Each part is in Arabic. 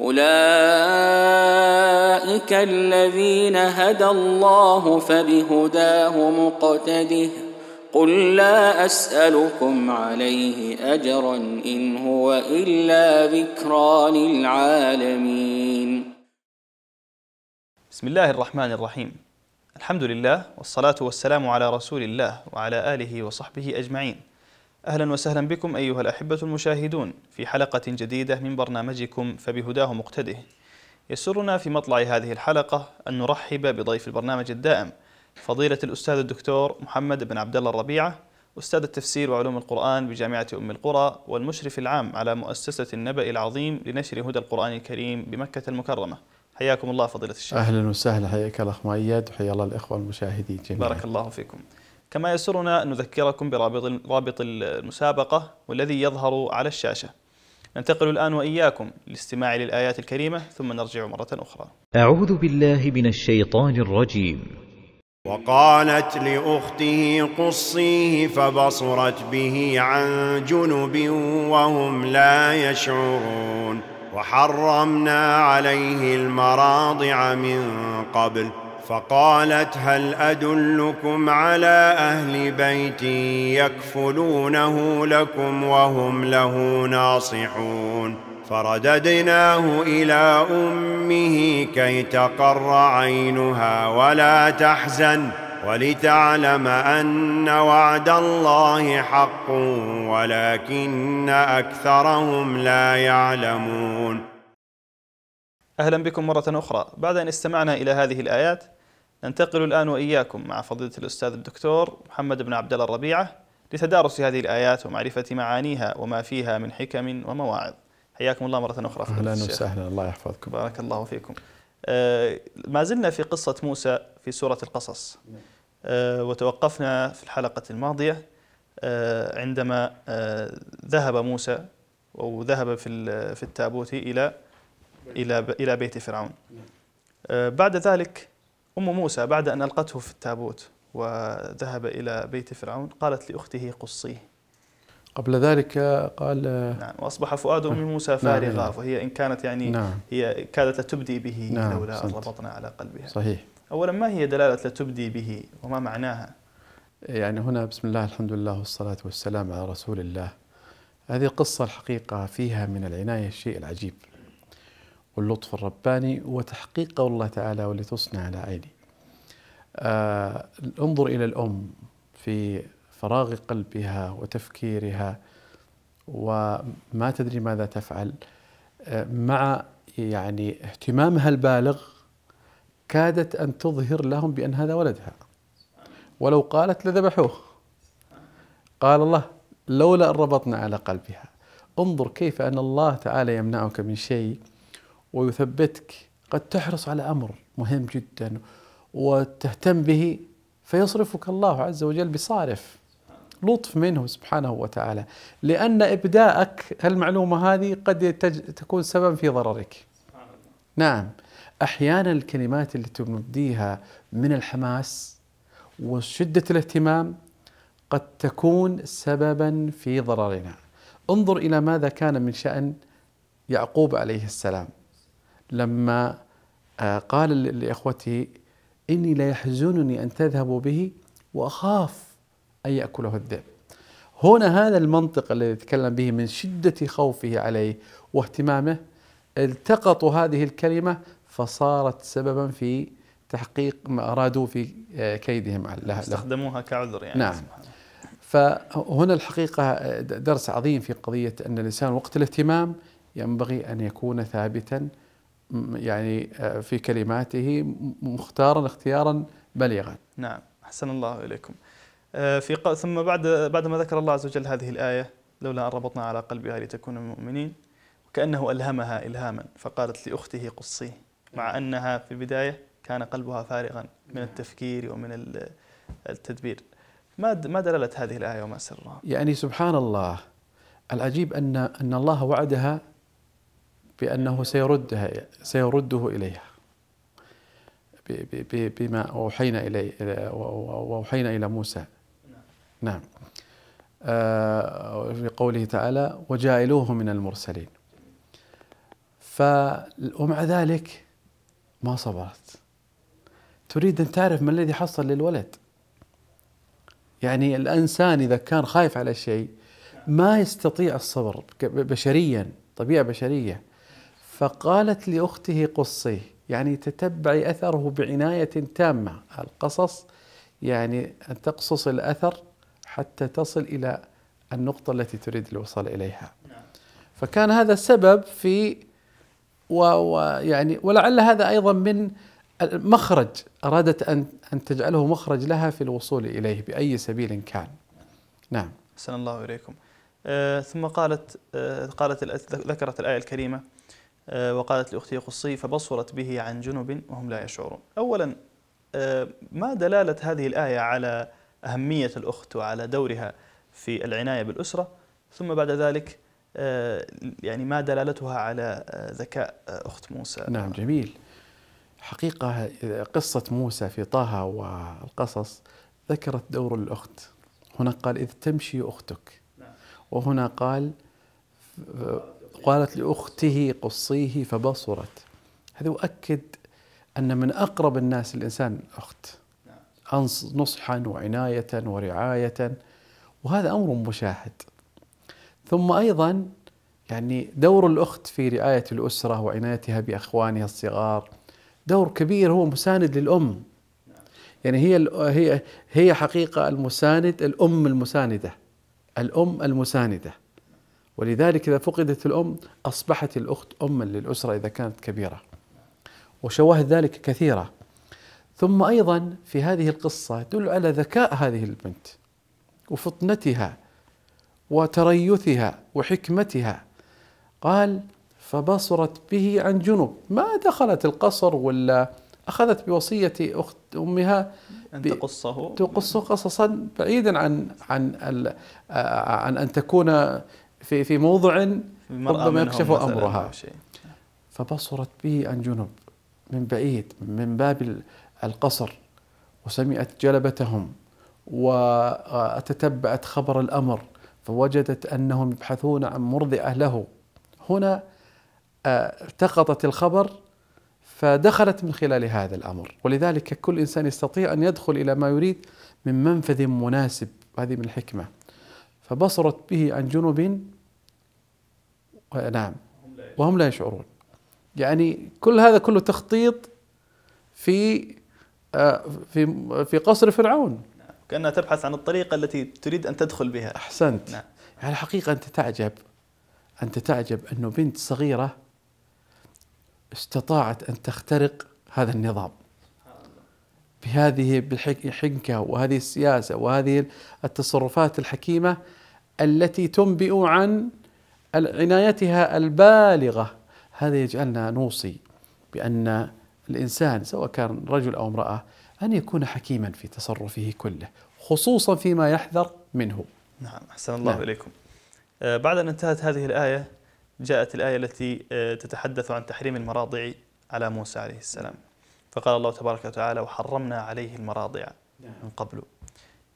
أولئك الذين هدى الله فبهداه مقتده قل لا أسألكم عليه أجرا إن هو إلا ذكرى للعالمين بسم الله الرحمن الرحيم الحمد لله والصلاة والسلام على رسول الله وعلى آله وصحبه أجمعين أهلا وسهلا بكم أيها الأحبة المشاهدون في حلقة جديدة من برنامجكم فبهداه مقتده يسرنا في مطلع هذه الحلقة أن نرحب بضيف البرنامج الدائم فضيلة الأستاذ الدكتور محمد بن عبد الله الربيعة أستاذ التفسير وعلوم القرآن بجامعة أم القرى والمشرف العام على مؤسسة النبأ العظيم لنشر هدى القرآن الكريم بمكة المكرمة حياكم الله فضيلة الشيخ أهلا وسهلا حياك الأخ مؤيد وحيا الله الإخوة المشاهدين جميعا بارك الله فيكم كما يسرنا أن نذكركم برابط المسابقة والذي يظهر على الشاشة ننتقل الآن وإياكم للاستماع للآيات الكريمة ثم نرجع مرة أخرى أعوذ بالله من الشيطان الرجيم وقالت لأخته قصيه فبصرت به عن جنب وهم لا يشعرون وحرمنا عليه المراضع من قبل فقالت هل أدلكم على أهل بيتي يكفلونه لكم وهم له ناصحون فرددناه إلى أمه كي تقر عينها ولا تحزن ولتعلم أن وعد الله حق ولكن أكثرهم لا يعلمون أهلا بكم مرة أخرى بعد أن استمعنا إلى هذه الآيات ننتقل الآن وإياكم مع فضيلة الأستاذ الدكتور محمد بن عبد الله الربيعة لتدارس هذه الآيات ومعرفة معانيها وما فيها من حكم ومواعظ حياكم الله مرة أخرى أهلا وسهلا الله يحفظكم بارك الله فيكم آه ما زلنا في قصة موسى في سورة القصص آه وتوقفنا في الحلقة الماضية آه عندما آه، ذهب موسى أو ذهب في في التابوت إلى إلى إلى بيت فرعون آه، بعد ذلك أم موسى بعد أن ألقته في التابوت وذهب إلى بيت فرعون قالت لأخته قصيه قبل ذلك قال نعم وأصبح فؤاد أم نعم. موسى فارغا نعم وهي إن كانت يعني نعم هي كادت لتبدي به نعم لولا أن ربطنا على قلبها صحيح أولا ما هي دلالة لتبدي به وما معناها يعني هنا بسم الله الحمد لله والصلاة والسلام على رسول الله هذه قصة الحقيقة فيها من العناية الشيء العجيب واللطف الرباني وتحقيق قول الله تعالى ولتصنع على عيني آه انظر إلى الأم في فراغ قلبها وتفكيرها وما تدري ماذا تفعل آه، مع يعني اهتمامها البالغ كادت أن تظهر لهم بأن هذا ولدها ولو قالت لذبحوه قال الله لولا أن ربطنا على قلبها انظر كيف أن الله تعالى يمنعك من شيء ويثبتك قد تحرص على امر مهم جدا وتهتم به فيصرفك الله عز وجل بصارف لطف منه سبحانه وتعالى لأن إبداءك المعلومة هذه قد تكون سبب في ضررك نعم أحيانا الكلمات اللي تبديها من الحماس وشدة الاهتمام قد تكون سببا في ضررنا انظر إلى ماذا كان من شأن يعقوب عليه السلام لما آه، قال لإخوته إني لا يحزنني أن تذهبوا به وأخاف أن يأكله الذئب هنا هذا المنطق الذي تكلم به من شدة خوفه عليه واهتمامه التقطوا هذه الكلمة فصارت سببا في تحقيق ما أرادوه في آه، كيدهم على استخدموها كعذر يعني نعم فهنا الحقيقة آه، درس عظيم في قضية أن الإنسان وقت الاهتمام ينبغي أن يكون ثابتا يعني آه، في كلماته مختارا اختيارا بليغا نعم أحسن الله إليكم آه، في ثم بعد بعد ما ذكر الله عز وجل هذه الآية لولا أن ربطنا على قلبها لتكون من المؤمنين وكأنه ألهمها إلهاما فقالت لأخته قصيه مع أنها في البداية كان قلبها فارغا من التفكير ومن التدبير ما ما دلالة هذه الآية وما سرها؟ يعني سبحان الله العجيب أن أن الله وعدها بأنه سيردها سيرده إليها بما أوحينا إليه وأوحينا إلى موسى نعم آه، في قوله تعالى وجائلوه من المرسلين ف ومع ذلك ما صبرت تريد أن تعرف ما الذي حصل للولد يعني الإنسان إذا كان خايف على شيء ما يستطيع الصبر بشريا طبيعة بشرية فقالت لأخته قصيه يعني تتبعي أثره بعناية تامة القصص يعني أن تقصص الأثر حتى تصل إلى النقطة التي تريد الوصول إليها فكان هذا سبب في ويعني ولعل هذا أيضا من مخرج أرادت أن أن تجعله مخرج لها في الوصول إليه بأي سبيل كان نعم أحسن الله إليكم آه ثم قالت آه قالت ذكرت الآية الكريمة آه، وقالت لأختي قصي فبصرت به عن جنب وهم لا يشعرون أولا آه، ما دلالة هذه الآية على أهمية الأخت وعلى دورها في العناية بالأسرة ثم بعد ذلك آه، يعني ما دلالتها على ذكاء أخت موسى نعم جميل حقيقة قصة موسى في طه والقصص ذكرت دور الأخت هنا قال إذ تمشي أختك نعم. وهنا قال وقالت لأخته قصيه فبصرت هذا يؤكد أن من أقرب الناس الإنسان الأخت نصحا وعناية ورعاية وهذا أمر مشاهد ثم أيضا يعني دور الأخت في رعاية الأسرة وعنايتها بأخوانها الصغار دور كبير هو مساند للأم يعني هي هي هي حقيقة المساند الأم المساندة الأم المساندة ولذلك إذا فقدت الأم أصبحت الأخت أما للأسرة إذا كانت كبيرة وشواهد ذلك كثيرة ثم أيضا في هذه القصة تدل على ذكاء هذه البنت وفطنتها وتريثها وحكمتها قال فبصرت به عن جنوب ما دخلت القصر ولا أخذت بوصية أخت أمها أن تقصه تقصه قصصا بعيدا عن عن آه، عن أن تكون في في موضع ربما يكشف امرها فبصرت به عن جنب من بعيد من باب القصر وسمعت جلبتهم وتتبعت خبر الامر فوجدت انهم يبحثون عن مرضئه له هنا آه، التقطت الخبر فدخلت من خلال هذا الامر ولذلك كل انسان يستطيع ان يدخل الى ما يريد من منفذ مناسب هذه من الحكمه فبصرت به عن جنوب نعم وهم لا يشعرون يعني كل هذا كله تخطيط في آه، في في قصر فرعون كأنها تبحث عن الطريقة التي تريد أن تدخل بها أحسنت نعم. يعني الحقيقة أنت تعجب أنت تعجب أنه بنت صغيرة استطاعت أن تخترق هذا النظام بهذه الحنكة وهذه السياسة وهذه التصرفات الحكيمة التي تنبئ عن عنايتها البالغه هذا يجعلنا نوصي بان الانسان سواء كان رجل او امراه ان يكون حكيما في تصرفه كله خصوصا فيما يحذر منه. نعم احسن الله نعم. اليكم. آه، بعد ان انتهت هذه الايه جاءت الايه التي آه، تتحدث عن تحريم المراضع على موسى عليه السلام. فقال الله تبارك وتعالى وحرمنا عليه المراضع من قبل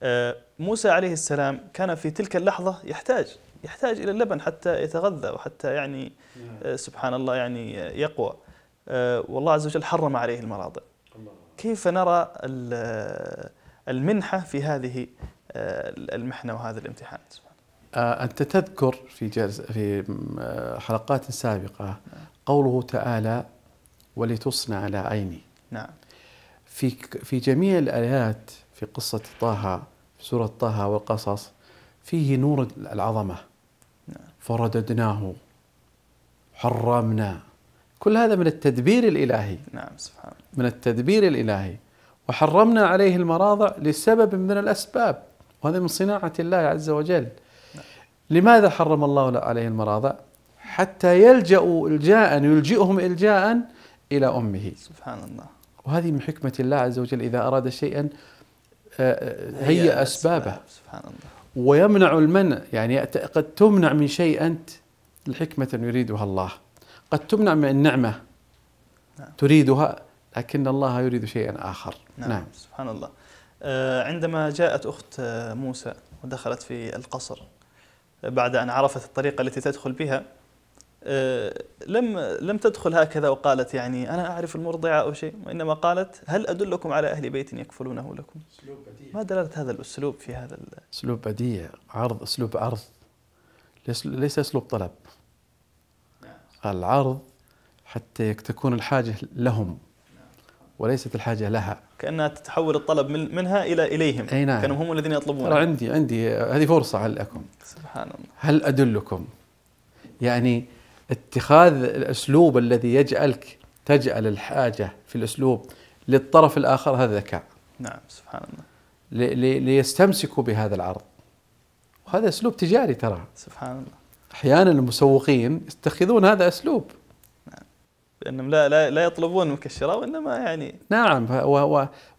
آه، موسى عليه السلام كان في تلك اللحظة يحتاج يحتاج إلى اللبن حتى يتغذى وحتى يعني آه، سبحان الله يعني يقوى آه، والله عز وجل حرم عليه المراضع كيف نرى المنحة في هذه المحنة وهذا الامتحان أنت تذكر في في حلقات سابقة قوله تعالى ولتصنع على عيني نعم في في جميع الآيات في قصة طه في سورة طه والقصص فيه نور العظمة نعم. فرددناه حرمنا كل هذا من التدبير الإلهي نعم سبحان من التدبير الإلهي وحرمنا عليه المراضع لسبب من الأسباب وهذا من صناعة الله عز وجل نعم. لماذا حرم الله عليه المراضع حتى يلجأوا إلجاء يلجئهم إلجاء إلى أمه سبحان الله وهذه من حكمة الله عز وجل إذا أراد شيئا هي أسبابه سبحان الله ويمنع المنع يعني قد تمنع من شيء أنت لحكمة يريدها الله قد تمنع من نعمة نعم. تريدها لكن الله يريد شيئا آخر نعم, نعم. سبحان الله آه، عندما جاءت أخت آه، موسى ودخلت في القصر آه، بعد أن عرفت الطريقة التي تدخل بها آه، لم لم تدخل هكذا وقالت يعني انا اعرف المرضعه او شيء وانما قالت هل ادلكم على اهل بيت يكفلونه لكم اسلوب بديع ما دلاله هذا الاسلوب في هذا اسلوب بديع عرض اسلوب عرض ليس اسلوب طلب نعم. العرض حتى تكون الحاجه لهم نعم. وليست الحاجه لها كانها تتحول الطلب من منها الى اليهم اي نعم كانوا هم الذين يطلبون عندي عندي هذه فرصه لكم سبحان الله هل ادلكم يعني اتخاذ الاسلوب الذي يجعلك تجعل الحاجه في الاسلوب للطرف الاخر هذا ذكاء. نعم سبحان الله. لي ليستمسكوا بهذا العرض. وهذا اسلوب تجاري ترى. سبحان الله. احيانا المسوقين يتخذون هذا اسلوب. نعم. لا لا, لا يطلبون منك الشراء وانما يعني نعم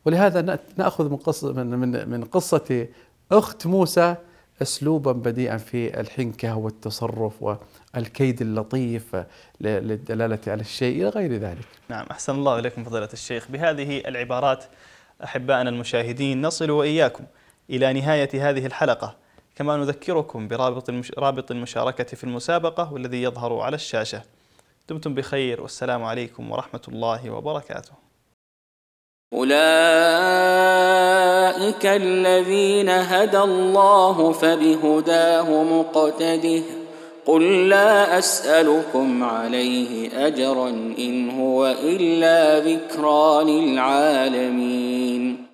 ولهذا ناخذ من قصه من من, من قصه اخت موسى اسلوبا بديعا في الحنكه والتصرف والكيد اللطيف للدلاله على الشيء الى غير ذلك. نعم احسن الله اليكم فضيله الشيخ، بهذه العبارات احبائنا المشاهدين نصل واياكم الى نهايه هذه الحلقه، كما نذكركم برابط المش... رابط المشاركه في المسابقه والذي يظهر على الشاشه. دمتم بخير والسلام عليكم ورحمه الله وبركاته. أولئك أولئك الذين هدى الله فبهداه مقتده قل لا أسألكم عليه أجرا إن هو إلا ذكرى للعالمين